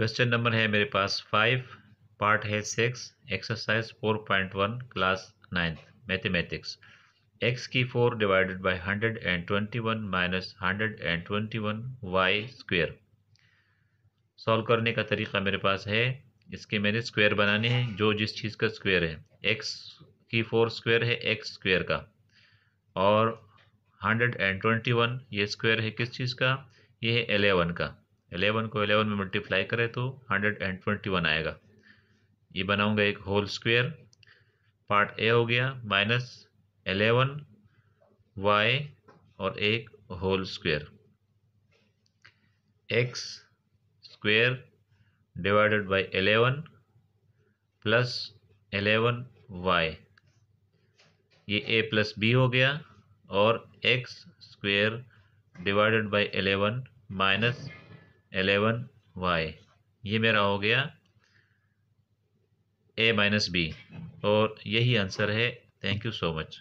question number है मेरे पास फाइव पार्ट है six exercise four point one class ninth mathematics x की four divided by hundred and twenty one minus hundred and twenty one y square solve करने का तरीका मेरे पास है इसके मैंने स्क्वेयर बनाने हैं जो जिस चीज़ का स्क्वेयर है एक्स की फोर स्क्वेयर है एक्स स्क्वेयर का और हंड्रेड एंड ट्वेंटी वन ये स्क्वायर है किस चीज़ का ये है एलेवन का एलेवन को एलेवन में मल्टीप्लाई करें तो हंड्रेड एंड ट्वेंटी वन आएगा ये बनाऊंगा एक होल स्क्वेयर पार्ट ए हो गया माइनस एलेवन वाई और एक whole square x square divided by eleven plus eleven y ये ए प्लस बी हो गया और x square divided by eleven minus eleven y ये मेरा हो गया ए माइनस बी और यही आंसर है थैंक यू सो मच